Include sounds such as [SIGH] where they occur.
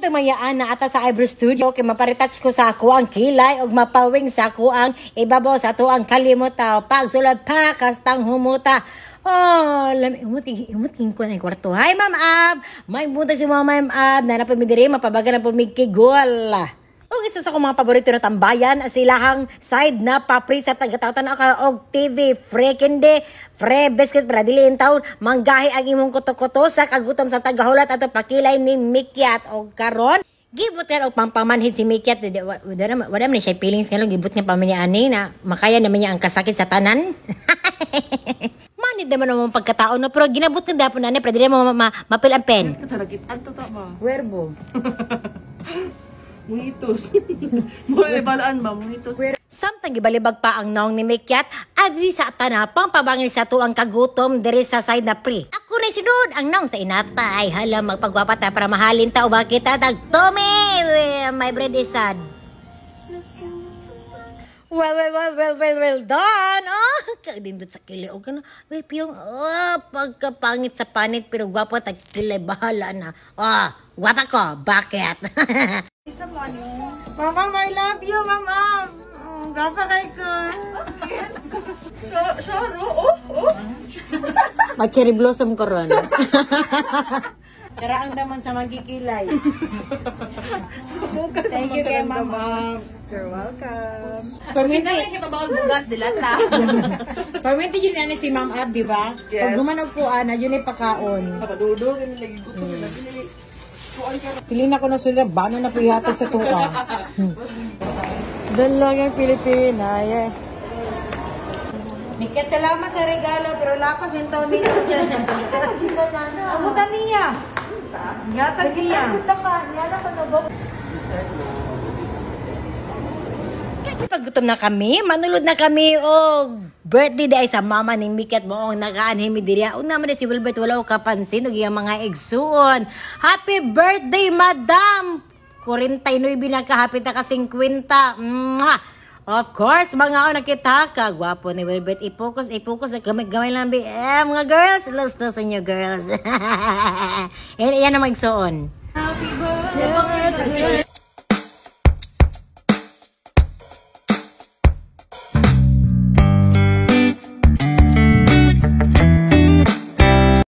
Karong tumayaan na ata sa Ibro studio kay maparetouch ko sa ako ang kilay ug mapawing sa ako ang ibabaw sa ato ang kalimutan. Pagsulad pa kastang humuta. Oh, lami umuting umuting ko na yung kwarto. Hi, Ma'am Ab. May muta si Ma'am Ab. Nana pa mi dire mapabaga na pumigkigol. Ang isa sa mga paborito na tambayan silahang side na papri sa tagatawtan na og TV frekende free biscuit para dili town. manggahi ang imong kuto sa kagutom sa tagahulat ato pakilay ni Mikyat og karon gibot nga og pampamanhid si Mikyat wala wala man siya feelings nga gibot nga pamanyaan na makaya naman niya ang kasakit sa tanan [LAUGHS] Manid naman ang mga pagkataon, no? pero ginabot ng dapon na niya, pwede mo ma ma mapil ang pen. Ito talaga, ang totoo mo. Werbo. [LAUGHS] Muhitos. [LAUGHS] Balaan ba? Muhitos. Samtang ibalibag pa ang naong ni Mikyat, adri sa tanapang pabangil sa tuang kagutom diri sa side na pre. Ako na sinod ang naong sa inata ay hala magpagwapa ta para mahalin ta o kita tag Tommy, my bread is sad. Well, well, well, well, well, well done! ka din doon sa kilay. O gano'n. May piyong, oh, pagkapangit sa panit, pero gwapo at kile, bahala na. Oh, gwapa ko. Bakit? [LAUGHS] Isa mo, Mama, I love you, mama. Oh, gwapa kay ko. Sharo, oh, oh. [LAUGHS] mag blossom ko ron. Karaang [LAUGHS] daman sa magkikilay. Thank you kay mama. You're welcome. [LAUGHS] Permit na siya pabawal bugas dilata. Permit din na si Ma'am Ab, di ba? Yes. Pag gumanog ko ana, yun ay pakaon. Padudog ini lagi gutom mm. na binili. Pili na ko na sila, bano na po yata sa tuwa. Dalagang hmm. Pilipina, yeah. Nikat salamat sa regalo, pero lapas yung taon nito siya. Ang buta niya. Gatag niya. Ang buta niya na ko na Pagutom na kami, manulod na kami oh, birthday day sa mama ni Mickey at moong nakaan himidiriya. Una man si Wilbert wala og kapansin og iyang mga igsuon. Happy birthday, Madam! 49 na kahapit na ka 50. Mwah! Of course, mga ako nakita ka. Gwapo ni Wilbert. I-focus, i-focus. Gamay-gamay lang. Eh, mga girls, lose to sa inyo, girls. [LAUGHS] And yan ang magsuon. Happy birthday!